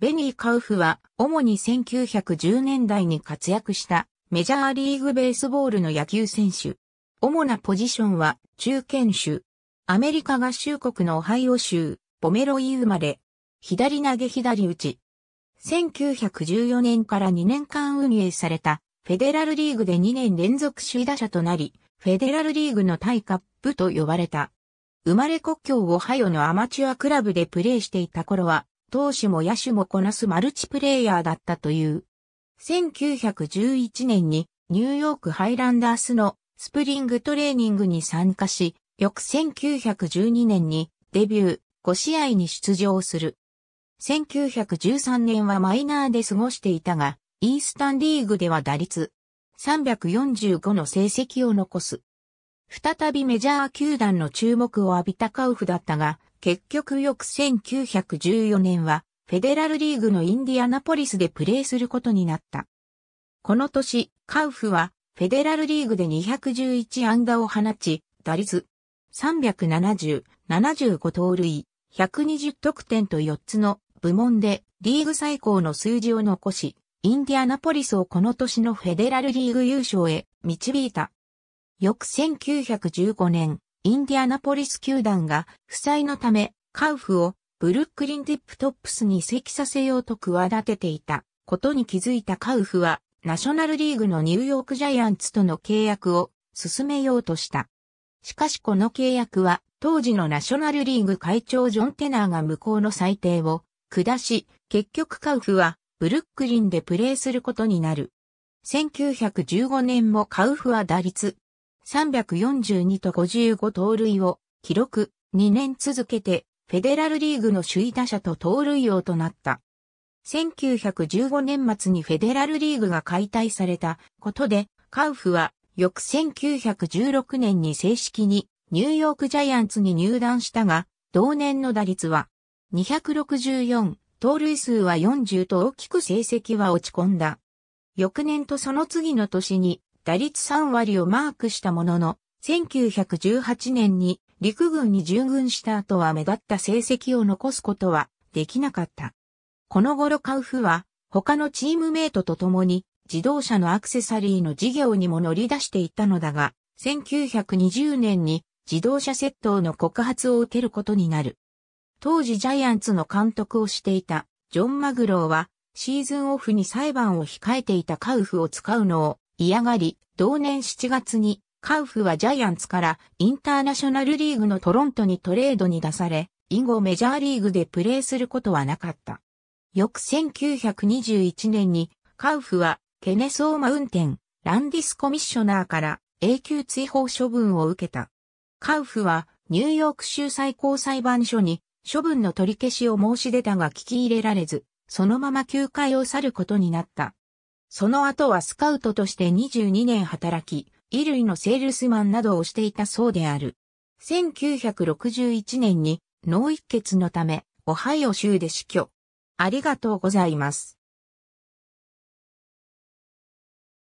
ベニー・カウフは、主に1910年代に活躍したメジャーリーグベースボールの野球選手。主なポジションは、中堅手。アメリカ合衆国のオハイオ州、ポメロイ生まれ。左投げ左打ち。1914年から2年間運営された、フェデラルリーグで2年連続首位打者となり、フェデラルリーグのタイカップと呼ばれた。生まれ国境オハイオのアマチュアクラブでプレーしていた頃は、投手も野手もこなすマルチプレイヤーだったという。1911年にニューヨークハイランダースのスプリングトレーニングに参加し、翌1912年にデビュー5試合に出場する。1913年はマイナーで過ごしていたが、イースタンリーグでは打率345の成績を残す。再びメジャー球団の注目を浴びたカウフだったが、結局翌1914年は、フェデラルリーグのインディアナポリスでプレーすることになった。この年、カウフは、フェデラルリーグで211安打を放ち、打率370、75盗塁、120得点と4つの部門でリーグ最高の数字を残し、インディアナポリスをこの年のフェデラルリーグ優勝へ導いた。翌1915年、インディアナポリス球団が、負債のため、カウフをブルックリンティップトップスに移籍させようと企てていたことに気づいたカウフは、ナショナルリーグのニューヨークジャイアンツとの契約を進めようとした。しかしこの契約は、当時のナショナルリーグ会長ジョン・テナーが無効の裁定を下し、結局カウフはブルックリンでプレーすることになる。1915年もカウフは打率342と55盗塁を記録2年続けてフェデラルリーグの首位打者と盗塁王となった。1915年末にフェデラルリーグが解体されたことで、カウフは翌1916年に正式にニューヨークジャイアンツに入団したが、同年の打率は264、盗塁数は40と大きく成績は落ち込んだ。翌年とその次の年に打率3割をマークしたものの、1918年に陸軍に従軍した後は目立った成績を残すことはできなかった。この頃カウフは他のチームメイトと共に自動車のアクセサリーの事業にも乗り出していたのだが、1920年に自動車窃盗の告発を受けることになる。当時ジャイアンツの監督をしていたジョン・マグローはシーズンオフに裁判を控えていたカウフを使うのを嫌がり、同年7月にカウフはジャイアンツからインターナショナルリーグのトロントにトレードに出され、以後メジャーリーグでプレーすることはなかった。翌1921年にカウフはケネソーマウンテン、ランディスコミッショナーから永久追放処分を受けた。カウフはニューヨーク州最高裁判所に処分の取り消しを申し出たが聞き入れられず、そのまま休会を去ることになった。その後はスカウトとして22年働き、衣類のセールスマンなどをしていたそうである。1961年に脳一血のため、オハイオ州で死去。ありがとうございます。